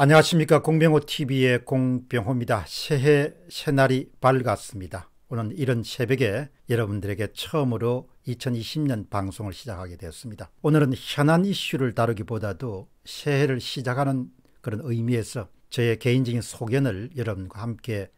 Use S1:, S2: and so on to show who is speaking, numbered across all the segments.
S1: 안녕하십니까 공병호 TV의 공병호입니다. 새해 새날이 밝았습니다. 오늘 이른 새벽에 여러분들에게 처음으로 2020년 방송을 시작하게 되었습니다. 오늘은 현안 이슈를 다루기보다도 새해를 시작하는 그런 의미에서 저의 개인적인 소견을 여러분과 함께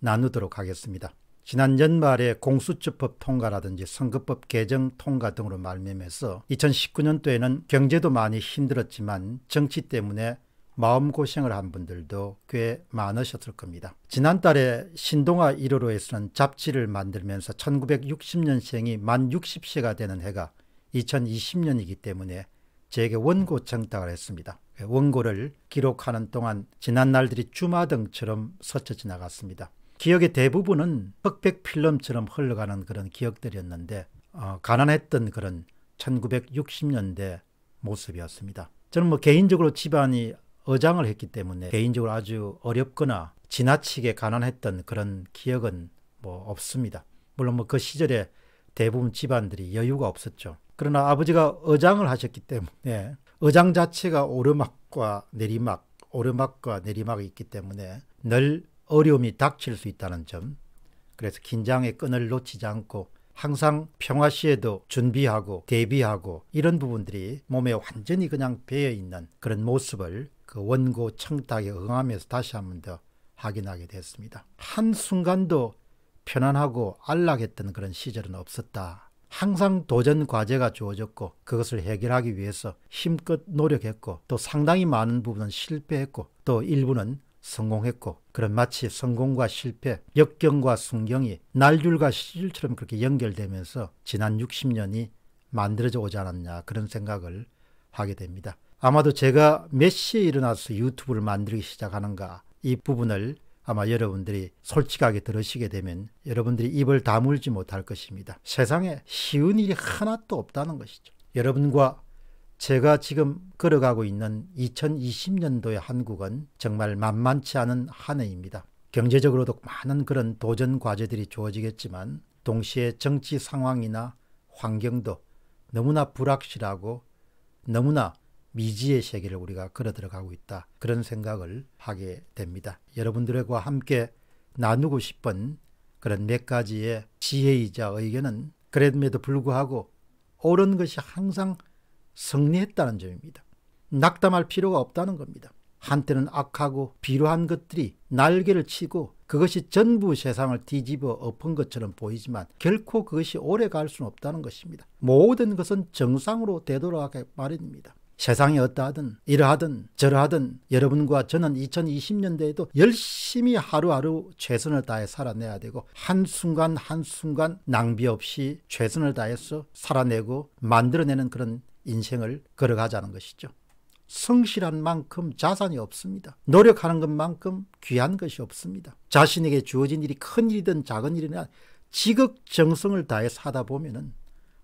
S1: 나누도록 하겠습니다. 지난 연말에 공수처법 통과라든지 선거법 개정 통과 등으로 말미암아서 2019년도에는 경제도 많이 힘들었지만 정치 때문에 마음고생을 한 분들도 꽤 많으셨을 겁니다. 지난달에 신동아 1호로에서는 잡지를 만들면서 1960년생이 만 60세가 되는 해가 2020년이기 때문에 제게 원고 청탁을 했습니다. 원고를 기록하는 동안 지난 날들이 주마등처럼 스쳐 지나갔습니다. 기억의 대부분은 흑백 필름처럼 흘러가는 그런 기억들이었는데 어, 가난했던 그런 1960년대 모습이었습니다. 저는 뭐 개인적으로 집안이 어장을 했기 때문에 개인적으로 아주 어렵거나 지나치게 가난했던 그런 기억은 뭐 없습니다. 물론 뭐 그 시절에 대부분 집안들이 여유가 없었죠. 그러나 아버지가 어장을 하셨기 때문에 어장 자체가 오르막과 내리막, 오르막과 내리막이 있기 때문에 늘 어려움이 닥칠 수 있다는 점. 그래서 긴장의 끈을 놓치지 않고 항상 평화 시에도 준비하고 대비하고 이런 부분들이 몸에 완전히 그냥 배어 있는 그런 모습을 그 원고 청탁에 응하면서 다시 한 번 더 확인하게 됐습니다. 한순간도 편안하고 안락했던 그런 시절은 없었다. 항상 도전 과제가 주어졌고 그것을 해결하기 위해서 힘껏 노력했고 또 상당히 많은 부분은 실패했고 또 일부는 성공했고 그런 마치 성공과 실패, 역경과 순경이 날줄과 시줄처럼 그렇게 연결되면서 지난 60년이 만들어져 오지 않았냐 그런 생각을 하게 됩니다. 아마도 제가 몇 시에 일어나서 유튜브를 만들기 시작하는가 이 부분을 아마 여러분들이 솔직하게 들으시게 되면 여러분들이 입을 다물지 못할 것입니다. 세상에 쉬운 일이 하나도 없다는 것이죠. 여러분과 제가 지금 걸어가고 있는 2020년도의 한국은 정말 만만치 않은 한 해입니다. 경제적으로도 많은 그런 도전 과제들이 주어지겠지만 동시에 정치 상황이나 환경도 너무나 불확실하고 너무나 미지의 세계를 우리가 걸어 들어가고 있다. 그런 생각을 하게 됩니다. 여러분들과 함께 나누고 싶은 그런 몇 가지의 지혜이자 의견은 그럼에도 불구하고 옳은 것이 항상 승리했다는 점입니다. 낙담할 필요가 없다는 겁니다. 한때는 악하고 비루한 것들이 날개를 치고 그것이 전부 세상을 뒤집어 엎은 것처럼 보이지만 결코 그것이 오래 갈 수는 없다는 것입니다. 모든 것은 정상으로 되돌아가게 마련입니다. 세상이 어떠하든 이러하든 저러하든 여러분과 저는 2020년대에도 열심히 하루하루 최선을 다해 살아내야 되고 한순간 한순간 낭비 없이 최선을 다해서 살아내고 만들어내는 그런 인생을 걸어가자는 것이죠. 성실한 만큼 자산이 없습니다. 노력하는 것만큼 귀한 것이 없습니다. 자신에게 주어진 일이 큰 일이든 작은 일이든 지극정성을 다해 사다 보면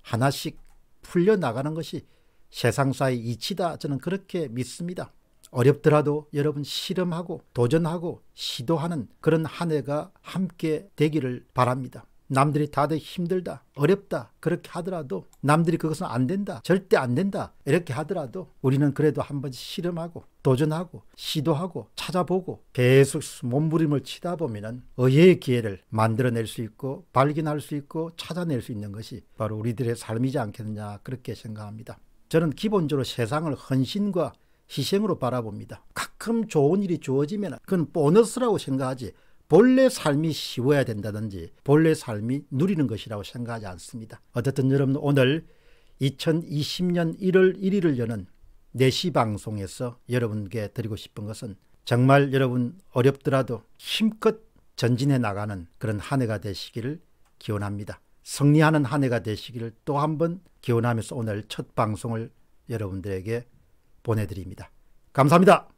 S1: 하나씩 풀려나가는 것이 세상사의 이치다 저는 그렇게 믿습니다. 어렵더라도 여러분 실험하고 도전하고 시도하는 그런 한 해가 함께 되기를 바랍니다. 남들이 다들 힘들다 어렵다 그렇게 하더라도 남들이 그것은 안 된다 절대 안 된다 이렇게 하더라도 우리는 그래도 한번 실험하고 도전하고 시도하고 찾아보고 계속 몸부림을 치다 보면은 의외의 기회를 만들어낼 수 있고 발견할 수 있고 찾아낼 수 있는 것이 바로 우리들의 삶이지 않겠느냐 그렇게 생각합니다. 저는 기본적으로 세상을 헌신과 희생으로 바라봅니다. 가끔 좋은 일이 주어지면 그건 보너스라고 생각하지 본래 삶이 쉬워야 된다든지 본래 삶이 누리는 것이라고 생각하지 않습니다. 어쨌든 여러분 오늘 2020년 1월 1일을 여는 4시 방송에서 여러분께 드리고 싶은 것은 정말 여러분 어렵더라도 힘껏 전진해 나가는 그런 한 해가 되시기를 기원합니다. 승리하는 한 해가 되시기를 또 한 번 기원하면서 오늘 첫 방송을 여러분들에게 보내드립니다. 감사합니다.